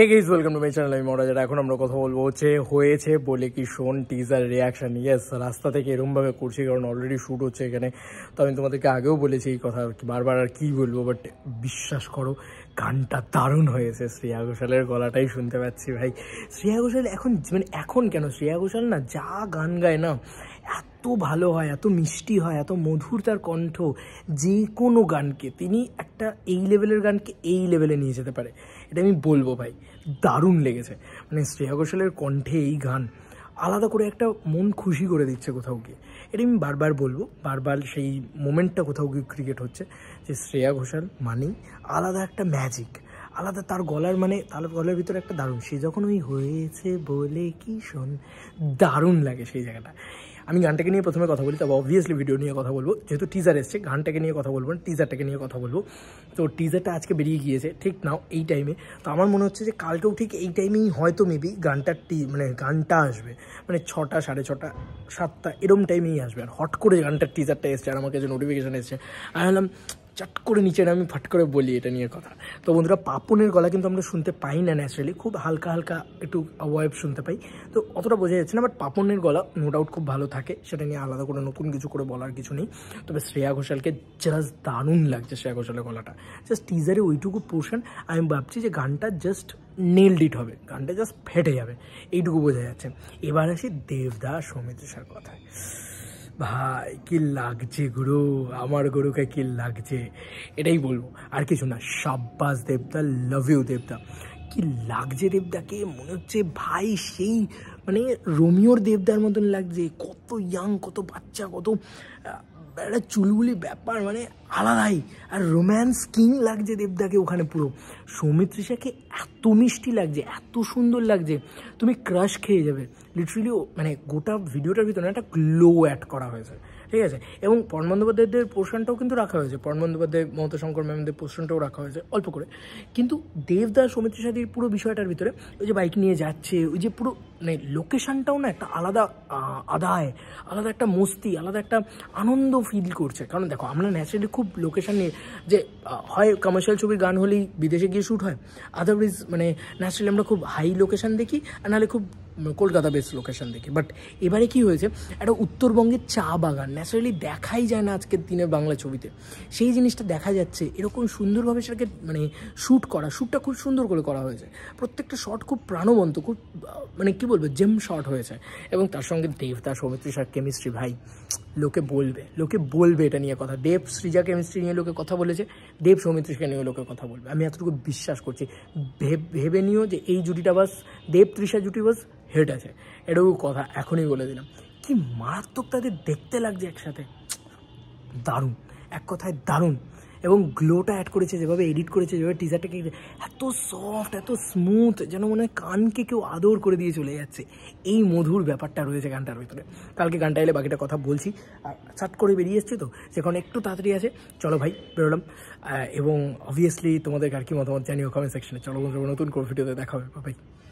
hey guys welcome to my channel আমি মরা যারা এখন আমরা কথা বলবো হচ্ছে হয়েছে বলে কি শোন টিজার রিয়াকশান ইয়েস রাস্তা থেকে এরকমভাবে করছি কারণ অলরেডি শ্যুট হচ্ছে এখানে তো আমি তোমাদেরকে আগেও বলেছি এই কথা বারবার আর কী বলবো বাট বিশ্বাস করো গানটা দারুণ হয়েছে শ্রেয়া ঘোষালের গলাটাই শুনতে পাচ্ছি ভাই শ্রেয়া ঘোষাল এখন মানে এখন কেন শ্রেয়া ঘোষাল না যা গান গায় না এত ভালো হয় এত মিষ্টি হয় এত মধুর তার কণ্ঠ যে কোনো গানকে তিনি একটা এই লেভেলের গানকে এই লেভেলে নিয়ে যেতে পারে এটা আমি বলবো ভাই দারুণ লেগেছে মানে শ্রেয়া ঘোষালের কণ্ঠে এই গান আলাদা করে একটা মন খুশি করে দিচ্ছে কোথাও গিয়ে এটা আমি বারবার বলবো বারবার সেই মোমেন্টটা কোথাও গিয়ে ক্রিকেট হচ্ছে যে শ্রেয়া ঘোষাল মানেই আলাদা একটা ম্যাজিক আলাদা তার গলার মানে তার গলার ভিতরে একটা দারুণ সে যখন ওই হয়েছে বলে কি শোন দারুণ লাগে সেই জায়গাটা আমি গানটাকে নিয়ে প্রথমে কথা বলি তবে অবভিয়াসলি ভিডিও নিয়ে কথা বলবো যেহেতু টিজার এসছে গানটাকে নিয়ে কথা বলবো না টিজারটাকে নিয়ে কথা বলবো তো টিজারটা আজকে বেরিয়ে গিয়েছে ঠিক নাও এই টাইমে তো আমার মনে হচ্ছে যে কালকেও ঠিক এই টাইমেই হয়তো মেবি গানটার টি মানে গানটা আসবে মানে ছটা সাড়ে ছটা সাতটা এরম টাইমেই আসবে আর হট করে গানটার টিজারটা এসছে আর আমার কাছে নোটিফিকেশান এসছে আমি বললাম চট করে নিচে আমি ফট করে বলি এটা নিয়ে কথা তো বন্ধুরা পাপনের গলা কিন্তু আমরা শুনতে পাই না ন্যাচারালি খুব হালকা হালকা একটু ওয়েব শুনতে পাই তো অতটা বোঝা যাচ্ছে না বাট পাপনের গলা নো ডাউট খুব ভালো থাকে সেটা নিয়ে আলাদা করে নতুন কিছু করে বলার কিছু নেই তবে শ্রেয়া ঘোষালকে জাস্ট দারুণ লাগছে শ্রেয়া ঘোষালের গলাটা জাস্ট টিজারে ওইটুকু পোর্শন আমি ভাবছি যে গানটা জাস্ট নেল ডিট হবে গানটা জাস্ট ফেটে যাবে এইটুকু বোঝা যাচ্ছে এবার আসি দেবদা সৌমিত্র কথায় ভাই কি লাগছে গুরু আমার গরুকে কি লাগছে এটাই বলবো আর কিছু না সাব্বাস দেবদা লাভ ইউ দেবদা কি লাগছে দেবদাকে মনে হচ্ছে ভাই সেই মানে রোমিওর দেবদার মতন লাগছে কত ইয়াং কত বাচ্চা কত একটা চুলগুলি ব্যাপার মানে আলাদাই আর রোম্যান্স কিং লাগছে দেবদাকে ওখানে পুরো সৌমিত্রিষাকে এত মিষ্টি লাগছে এত সুন্দর লাগছে তুমি ক্রাশ খেয়ে যাবে লিটারেলি মানে গোটা ভিডিওটার ভিতরে একটা গ্লো অ্যাড করা হয়েছে ঠিক আছে এবং পণ বন্দ্যোপাধ্যায়দের পোর্শনটাও কিন্তু রাখা হয়েছে পণ বন্দ্যোপাধ্যায় মমতা শঙ্কর ম্যামদের পোর্শনটাও রাখা হয়েছে অল্প করে কিন্তু দেবদাস সৌমিত্র সাথীর পুরো বিষয়টার ভিতরে ওই যে বাইক নিয়ে যাচ্ছে ওই যে পুরো মানে লোকেশানটাও না একটা আলাদা আদায় আলাদা একটা মস্তি আলাদা একটা আনন্দ ফিল করছে কারণ দেখো আমরা ন্যাচারালি খুব লোকেশান নিয়ে যে হয় কমার্শিয়াল ছবির গান হলেই বিদেশে গিয়ে শ্যুট হয় আদারওয়াইজ মানে ন্যাচারালি আমরা খুব হাই লোকেশান দেখি আর নাহলে খুব কলকাতা বেস্ট লোকেশন দেখে বাট এবারে কি হয়েছে একটা উত্তরবঙ্গের চা বাগান ন্যাচারালি দেখাই যায় না আজকের দিনে বাংলা ছবিতে সেই জিনিসটা দেখা যাচ্ছে এরকম সুন্দরভাবে সেটাকে মানে শ্যুট করা শ্যুটটা খুব সুন্দর করে করা হয়েছে প্রত্যেকটা শট খুব প্রাণবন্ত খুব মানে কী বলবো জেম শট হয়েছে এবং তার সঙ্গে তার সৌমিত্রী সার কেমিস্ট্রি ভাই লোকে বলবে লোকে বলবে এটা নিয়ে কথা দেব সৃজা কেমিস্ট্রি নিয়ে লোকে কথা বলেছে দেব সৌমিত্রিকা নিয়ে লোকে কথা বলবে আমি এতটুকু বিশ্বাস করছি ভেবে নিও যে এই জুটিটা বাস দেব তৃষা জুটি বাস হেট আছে এটাও কথা এখনই বলে দিলাম কি মারাত্মক তাদের দেখতে লাগছে একসাথে দারুণ এক কথায় দারুণ এবং গ্লোটা অ্যাড করেছে যেভাবে এডিট করেছে যেভাবে টিজারটাকে এত সফট এত স্মুথ যেন মনে হয় কানকে কেউ আদর করে দিয়ে চলে যাচ্ছে এই মধুর ব্যাপারটা রয়েছে গানটার ভিতরে কালকে গানটা এলে বাকিটা কথা বলছি আর সাট করে বেরিয়ে এসছে তো সেখানে একটু তাড়াতাড়ি আছে চলো ভাই বেরোলাম এবং অবভিয়াসলি তোমাদের আর কি মতামত জানিও কমেন্ট সেকশনে চলো বন্ধুরা নতুন করে ভিডিওতে দেখা হবে ভাই